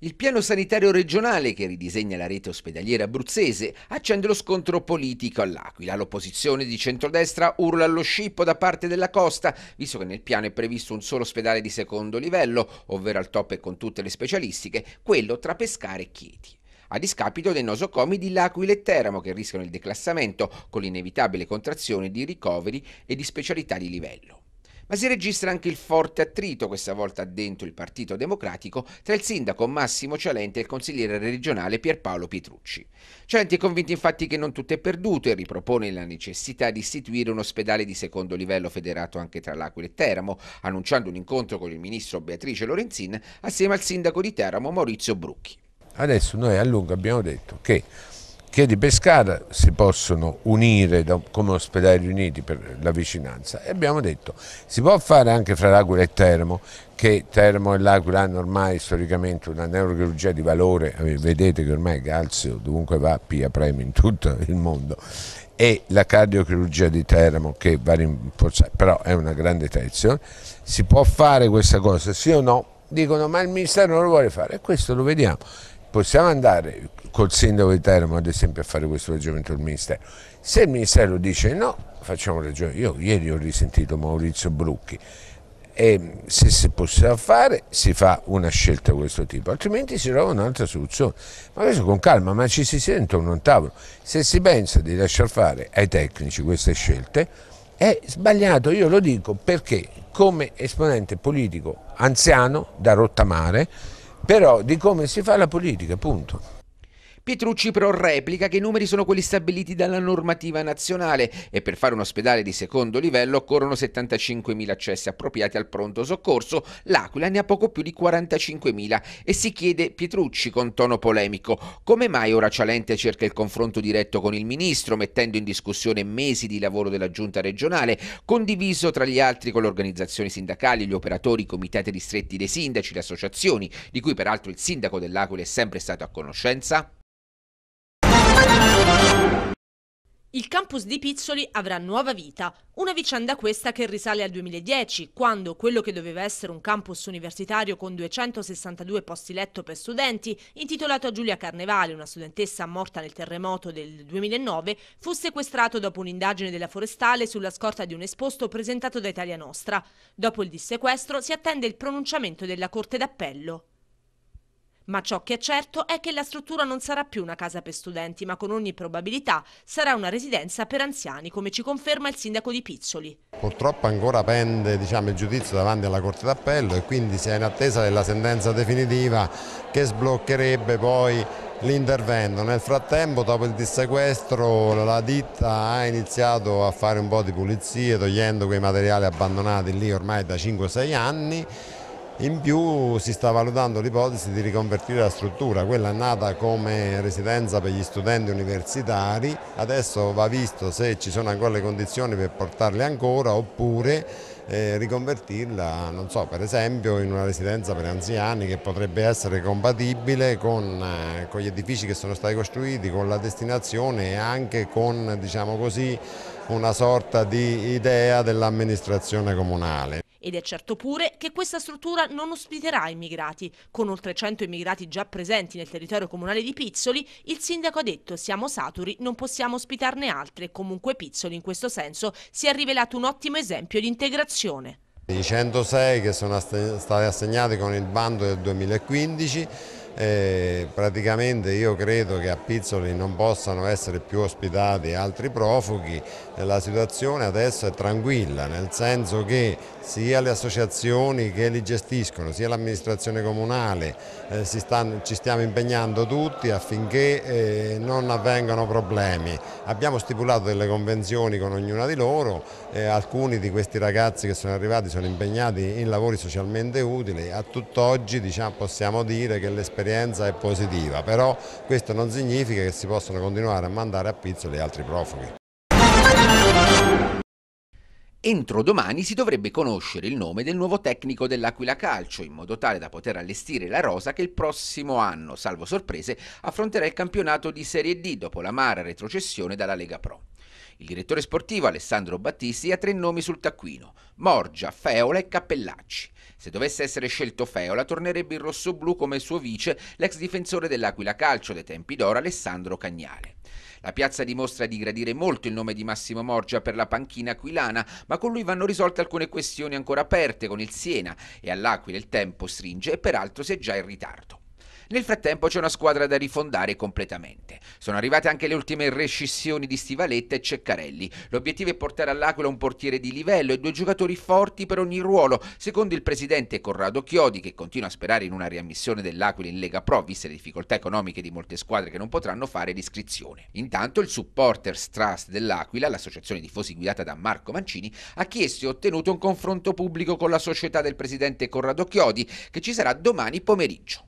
Il piano sanitario regionale che ridisegna la rete ospedaliera abruzzese accende lo scontro politico all'Aquila. L'opposizione di centrodestra urla allo scippo da parte della Costa, visto che nel piano è previsto un solo ospedale di secondo livello, ovvero al top e con tutte le specialistiche, quello tra Pescare e Chieti a discapito dei nosocomi di L'Aquila e Teramo che rischiano il declassamento con l'inevitabile contrazione di ricoveri e di specialità di livello. Ma si registra anche il forte attrito, questa volta dentro il Partito Democratico, tra il sindaco Massimo Cialente e il consigliere regionale Pierpaolo Pietrucci. Cialente è convinto infatti che non tutto è perduto e ripropone la necessità di istituire un ospedale di secondo livello federato anche tra L'Aquila e Teramo, annunciando un incontro con il ministro Beatrice Lorenzin assieme al sindaco di Teramo Maurizio Brucchi. Adesso noi a lungo abbiamo detto che Chiedi di Pescara si possono unire da, come ospedali riuniti per la vicinanza e abbiamo detto si può fare anche fra l'Aquila e Termo che Termo e l'Aquila hanno ormai storicamente una neurochirurgia di valore eh, vedete che ormai Galzio dovunque va pia premi in tutto il mondo e la cardiochirurgia di Termo che va rinforzata però è una grande tensione si può fare questa cosa sì o no? dicono ma il ministero non lo vuole fare e questo lo vediamo possiamo andare col sindaco di Teramo ad esempio a fare questo ragionamento al Ministero. Se il Ministero dice no, facciamo ragione. Io ieri ho risentito Maurizio Brucchi e mm, se si possa fare si fa una scelta di questo tipo, altrimenti si trova un'altra soluzione. Ma adesso con calma, ma ci si sente a un tavolo. Se si pensa di lasciare fare ai tecnici queste scelte, è sbagliato, io lo dico perché come esponente politico anziano da rottamare, però di come si fa la politica, punto. Pietrucci però replica che i numeri sono quelli stabiliti dalla normativa nazionale e per fare un ospedale di secondo livello occorrono 75.000 accessi appropriati al pronto soccorso, l'Aquila ne ha poco più di 45.000 e si chiede Pietrucci con tono polemico come mai ora Cialente cerca il confronto diretto con il ministro mettendo in discussione mesi di lavoro della giunta regionale condiviso tra gli altri con le organizzazioni sindacali, gli operatori, i comitati ristretti dei sindaci, le associazioni di cui peraltro il sindaco dell'Aquila è sempre stato a conoscenza? Il campus di Pizzoli avrà nuova vita, una vicenda questa che risale al 2010, quando quello che doveva essere un campus universitario con 262 posti letto per studenti, intitolato a Giulia Carnevale, una studentessa morta nel terremoto del 2009, fu sequestrato dopo un'indagine della Forestale sulla scorta di un esposto presentato da Italia Nostra. Dopo il dissequestro si attende il pronunciamento della Corte d'Appello. Ma ciò che è certo è che la struttura non sarà più una casa per studenti, ma con ogni probabilità sarà una residenza per anziani, come ci conferma il sindaco di Pizzoli. Purtroppo ancora pende diciamo, il giudizio davanti alla Corte d'Appello e quindi si è in attesa della sentenza definitiva che sbloccherebbe poi l'intervento. Nel frattempo, dopo il dissequestro, la ditta ha iniziato a fare un po' di pulizie, togliendo quei materiali abbandonati lì ormai da 5-6 anni in più si sta valutando l'ipotesi di riconvertire la struttura, quella è nata come residenza per gli studenti universitari, adesso va visto se ci sono ancora le condizioni per portarle ancora oppure eh, riconvertirla, non so, per esempio in una residenza per anziani che potrebbe essere compatibile con, eh, con gli edifici che sono stati costruiti, con la destinazione e anche con, diciamo così, una sorta di idea dell'amministrazione comunale. Ed è certo pure che questa struttura non ospiterà immigrati. Con oltre 100 immigrati già presenti nel territorio comunale di Pizzoli, il sindaco ha detto siamo saturi, non possiamo ospitarne altre. comunque Pizzoli in questo senso si è rivelato un ottimo esempio di integrazione. I 106 che sono stati assegnati con il bando del 2015 eh, praticamente io credo che a Pizzoli non possano essere più ospitati altri profughi, la situazione adesso è tranquilla, nel senso che sia le associazioni che li gestiscono, sia l'amministrazione comunale, eh, stanno, ci stiamo impegnando tutti affinché eh, non avvengano problemi. Abbiamo stipulato delle convenzioni con ognuna di loro, eh, alcuni di questi ragazzi che sono arrivati sono impegnati in lavori socialmente utili, a tutt'oggi diciamo, possiamo dire che l'esperienza l'esperienza è positiva, però questo non significa che si possono continuare a mandare a pizzo gli altri profughi. Entro domani si dovrebbe conoscere il nome del nuovo tecnico dell'Aquila Calcio, in modo tale da poter allestire la rosa che il prossimo anno, salvo sorprese, affronterà il campionato di Serie D dopo la l'amara retrocessione dalla Lega Pro. Il direttore sportivo Alessandro Battisti ha tre nomi sul taccuino, Morgia, Feola e Cappellacci. Se dovesse essere scelto Feola, tornerebbe in rossoblu come suo vice l'ex difensore dell'Aquila Calcio dei tempi d'oro Alessandro Cagnale. La piazza dimostra di gradire molto il nome di Massimo Morgia per la panchina aquilana, ma con lui vanno risolte alcune questioni ancora aperte con il Siena e all'Aquila il tempo stringe e peraltro si è già in ritardo. Nel frattempo c'è una squadra da rifondare completamente. Sono arrivate anche le ultime rescissioni di Stivaletta e Ceccarelli. L'obiettivo è portare all'Aquila un portiere di livello e due giocatori forti per ogni ruolo, secondo il presidente Corrado Chiodi, che continua a sperare in una riammissione dell'Aquila in Lega Pro, viste le difficoltà economiche di molte squadre che non potranno fare l'iscrizione. Intanto il Supporters Trust dell'Aquila, l'associazione tifosi guidata da Marco Mancini, ha chiesto e ottenuto un confronto pubblico con la società del presidente Corrado Chiodi, che ci sarà domani pomeriggio.